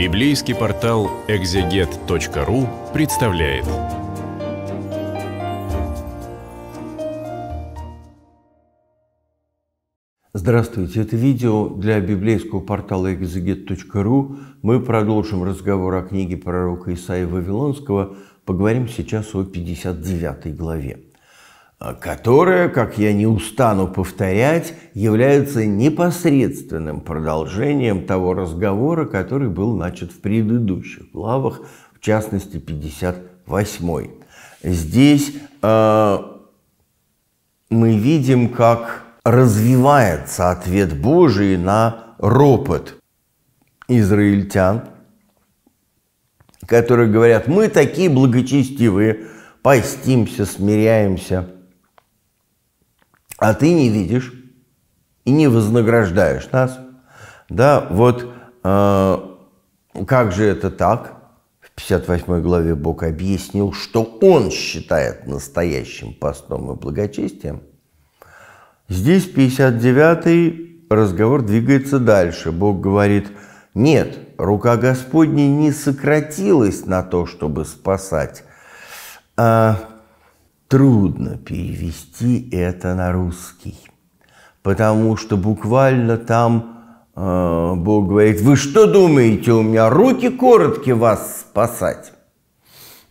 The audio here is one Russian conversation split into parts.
Библейский портал экзегет.ру представляет. Здравствуйте, это видео для библейского портала экзегет.ру. Мы продолжим разговор о книге пророка Исаия Вавилонского. Поговорим сейчас о 59 главе. А которая, как я не устану повторять, является непосредственным продолжением того разговора, который был начат в предыдущих главах, в частности 58. й Здесь э, мы видим, как развивается ответ Божий на ропот израильтян, которые говорят, мы такие благочестивые, постимся, смиряемся – а ты не видишь и не вознаграждаешь нас, да, вот э, как же это так? В 58 главе Бог объяснил, что Он считает настоящим постом и благочестием. Здесь 59 разговор двигается дальше. Бог говорит, нет, рука Господня не сократилась на то, чтобы спасать. А трудно перевести это на русский, потому что буквально там э, Бог говорит, вы что думаете, у меня руки короткие вас спасать?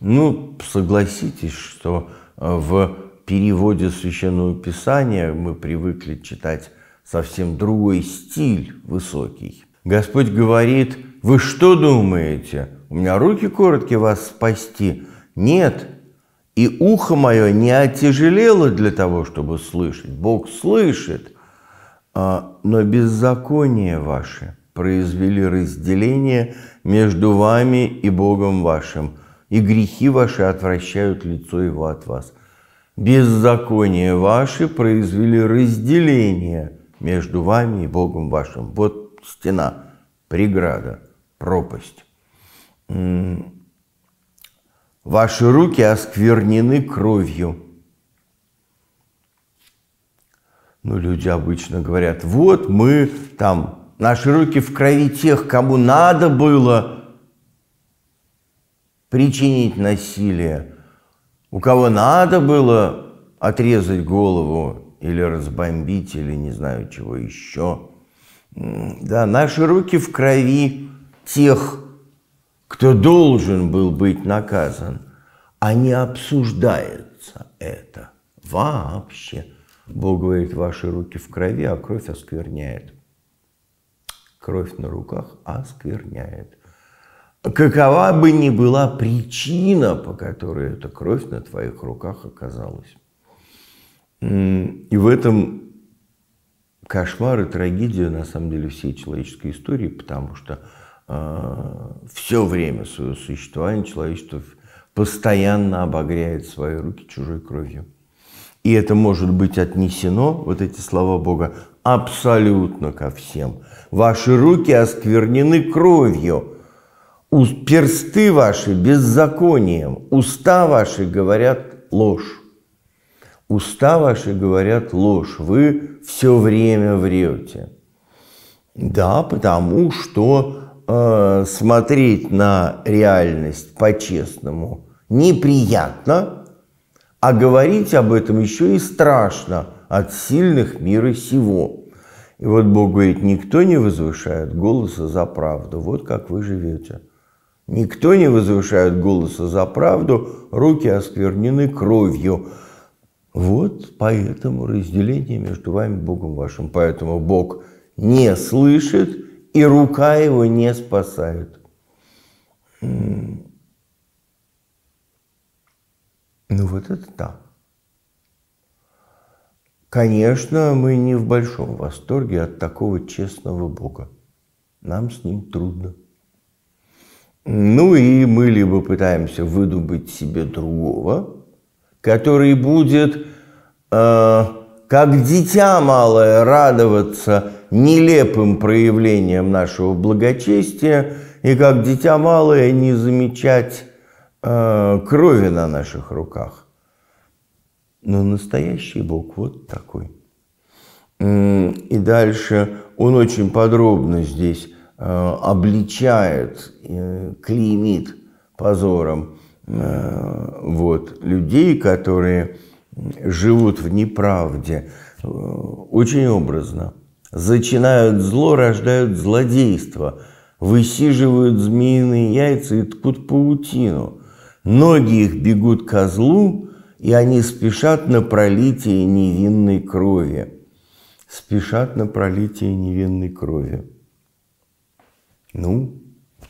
Ну, согласитесь, что э, в переводе Священного Писания мы привыкли читать совсем другой стиль высокий. Господь говорит, вы что думаете, у меня руки короткие вас спасти? Нет, и ухо мое не отяжелело для того, чтобы слышать. Бог слышит, а, но беззаконие ваше произвели разделение между вами и Богом вашим, и грехи ваши отвращают лицо его от вас. Беззаконие ваше произвели разделение между вами и Богом вашим. Вот стена, преграда, пропасть. Ваши руки осквернены кровью. Ну, люди обычно говорят, вот мы там, наши руки в крови тех, кому надо было причинить насилие, у кого надо было отрезать голову или разбомбить, или не знаю чего еще. Да, наши руки в крови тех, кто должен был быть наказан, а не обсуждается это вообще. Бог говорит, ваши руки в крови, а кровь оскверняет. Кровь на руках оскверняет. Какова бы ни была причина, по которой эта кровь на твоих руках оказалась. И в этом кошмар и трагедия, на самом деле, всей человеческой истории, потому что Э, все время своего существования человечество постоянно обогряет свои руки чужой кровью. И это может быть отнесено, вот эти слова Бога, абсолютно ко всем. Ваши руки осквернены кровью, персты ваши беззаконием, уста ваши говорят ложь. Уста ваши говорят ложь, вы все время врете. Да, потому что Э, смотреть на реальность по-честному неприятно, а говорить об этом еще и страшно от сильных мира сего. И вот Бог говорит, никто не возвышает голоса за правду, вот как вы живете. Никто не возвышает голоса за правду, руки осквернены кровью. Вот поэтому разделение между вами и Богом вашим. Поэтому Бог не слышит и рука его не спасает. Ну вот это да. Конечно, мы не в большом восторге от такого честного Бога. Нам с ним трудно. Ну и мы либо пытаемся выдумать себе другого, который будет э, как дитя малое радоваться нелепым проявлением нашего благочестия и как дитя малое не замечать э, крови на наших руках. Но настоящий Бог вот такой. И дальше он очень подробно здесь э, обличает, э, клеймит позором э, вот, людей, которые живут в неправде, э, очень образно – Зачинают зло, рождают злодейство, высиживают змеиные яйца и ткут паутину. Ноги их бегут козлу, и они спешат на пролитие невинной крови. Спешат на пролитие невинной крови. Ну,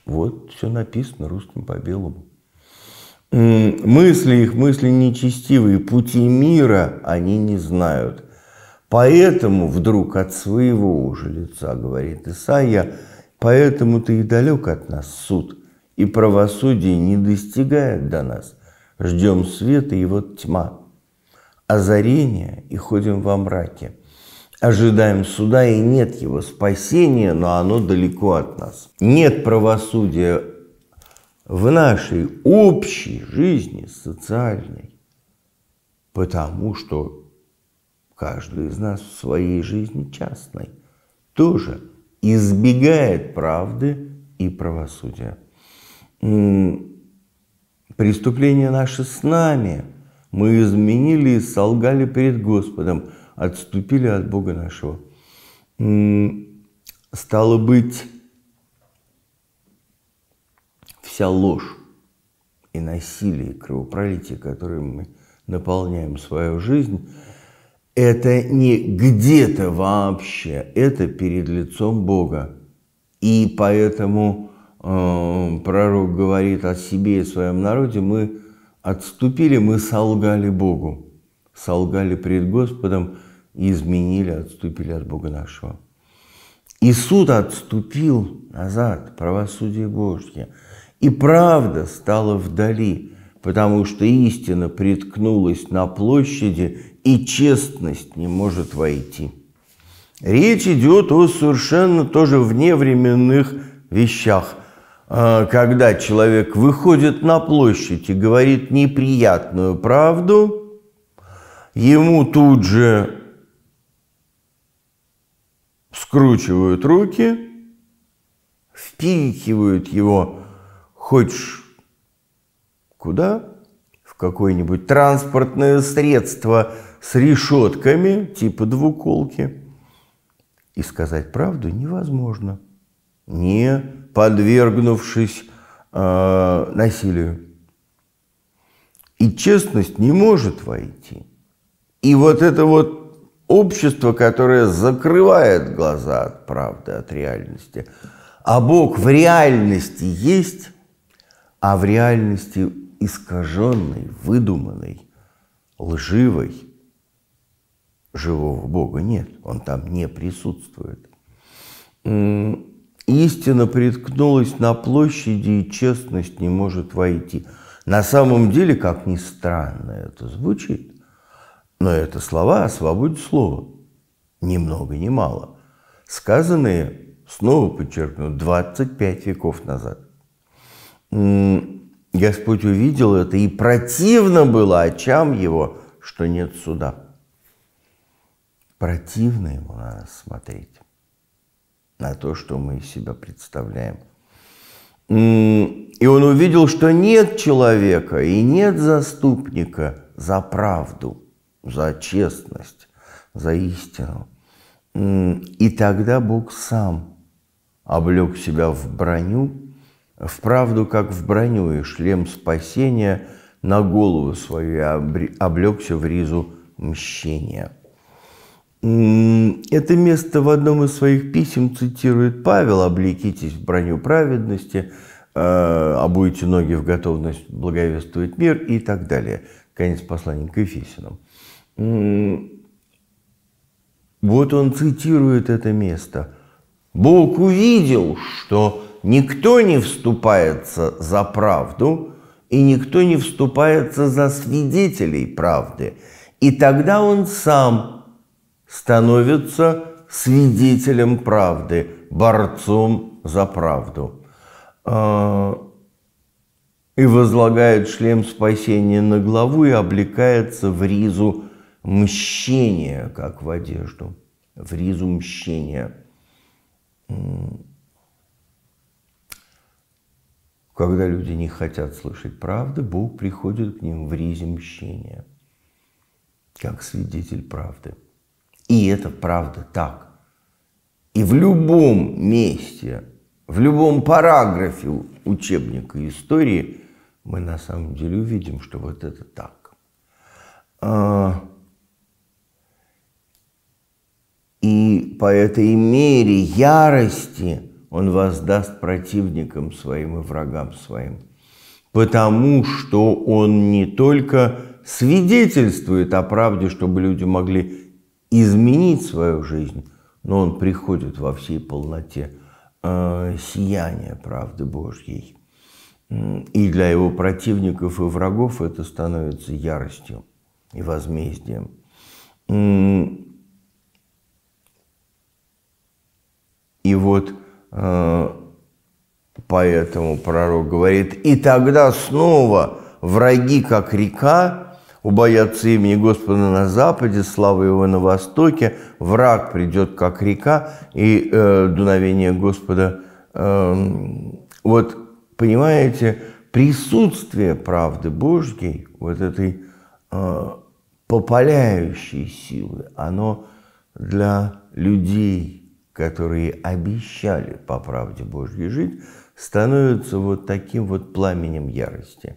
вот все написано русским по белому. Мысли их, мысли нечестивые, пути мира они не знают – Поэтому вдруг от своего уже лица, говорит Исаия, поэтому ты и далек от нас суд, и правосудие не достигает до нас. Ждем света, и вот тьма. Озарение, и ходим во мраке. Ожидаем суда, и нет его спасения, но оно далеко от нас. Нет правосудия в нашей общей жизни социальной, потому что каждый из нас в своей жизни частной тоже избегает правды и правосудия. Преступления наши с нами. Мы изменили и солгали перед Господом, отступили от Бога нашего. Стало быть, вся ложь и насилие, и кровопролитие, которым мы наполняем свою жизнь – это не где-то вообще, это перед лицом Бога. И поэтому э, пророк говорит о себе и своем народе, мы отступили, мы солгали Богу, солгали пред Господом, изменили, отступили от Бога нашего. И суд отступил назад, правосудие Божье, и правда стала вдали потому что истина приткнулась на площади, и честность не может войти. Речь идет о совершенно тоже вневременных вещах, а, когда человек выходит на площадь и говорит неприятную правду, ему тут же скручивают руки, впихивают его, хочешь Куда? В какое-нибудь транспортное средство с решетками типа двуколки. И сказать правду невозможно, не подвергнувшись э, насилию. И честность не может войти. И вот это вот общество, которое закрывает глаза от правды, от реальности, а Бог в реальности есть, а в реальности искаженной, выдуманной, лживой. Живого Бога нет, он там не присутствует. Истина приткнулась на площади, и честность не может войти. На самом деле, как ни странно это звучит, но это слова о свободе слова. Ни много, ни мало. Сказанные, снова подчеркну, 25 веков назад. Господь увидел это, и противно было очам его, что нет суда. Противно ему на смотреть, на то, что мы из себя представляем. И он увидел, что нет человека и нет заступника за правду, за честность, за истину. И тогда Бог сам облег себя в броню Вправду, как в броню и шлем спасения, на голову свою облегся в ризу мщения. Это место в одном из своих писем цитирует Павел «Облекитесь в броню праведности», э, «Обуйте ноги в готовность благовествовать мир» и так далее. Конец послания к Ефесинам. Вот он цитирует это место. «Бог увидел, что никто не вступается за правду, и никто не вступается за свидетелей правды. И тогда он сам становится свидетелем правды, борцом за правду. А, и возлагает шлем спасения на главу и облекается в ризу мщения, как в одежду, в ризу мщения. Когда люди не хотят слышать правды, Бог приходит к ним в ризе мщения, как свидетель правды. И это правда так. И в любом месте, в любом параграфе учебника истории мы на самом деле увидим, что вот это так. А, и по этой мере ярости – он воздаст противникам своим и врагам своим. Потому что он не только свидетельствует о правде, чтобы люди могли изменить свою жизнь, но он приходит во всей полноте э, сияния правды Божьей. И для его противников и врагов это становится яростью и возмездием. И вот Э, Поэтому пророк говорит, и тогда снова враги, как река, убоятся имени Господа на западе, славы его на востоке, враг придет, как река, и э, дуновение Господа. Э, вот, понимаете, присутствие правды Божьей, вот этой э, попаляющей силы, оно для людей которые обещали по правде Божьей жить, становятся вот таким вот пламенем ярости.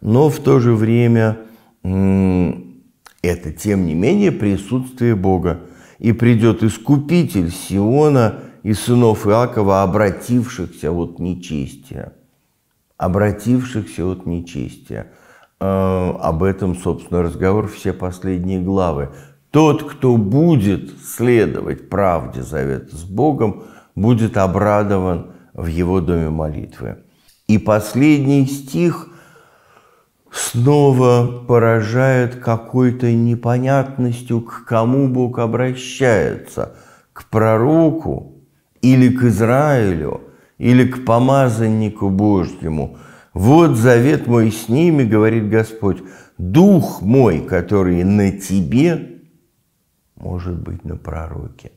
Но в то же время это, тем не менее, присутствие Бога. И придет искупитель Сиона и сынов Иакова, обратившихся от нечестия. Обратившихся от нечестия. Э, об этом, собственно, разговор все последние главы. Тот, кто будет следовать правде завета с Богом, будет обрадован в его доме молитвы. И последний стих снова поражает какой-то непонятностью, к кому Бог обращается, к пророку или к Израилю, или к помазаннику Божьему. «Вот завет мой с ними, — говорит Господь, — Дух мой, который на тебе, может быть на пророке,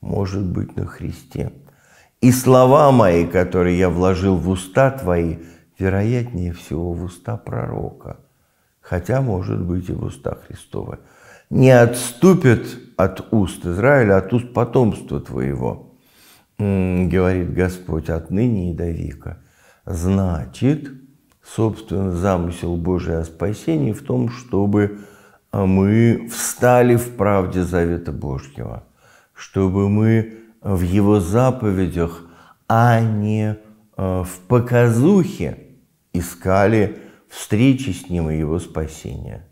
может быть на Христе. И слова мои, которые я вложил в уста твои, вероятнее всего в уста пророка, хотя, может быть, и в уста Христова. Не отступят от уст Израиля, от уст потомства твоего, говорит Господь, отныне и до века. Значит, собственно, замысел Божий о спасении в том, чтобы а мы встали в правде Завета Божьего, чтобы мы в Его заповедях, а не э, в показухе искали встречи с Ним и Его спасения.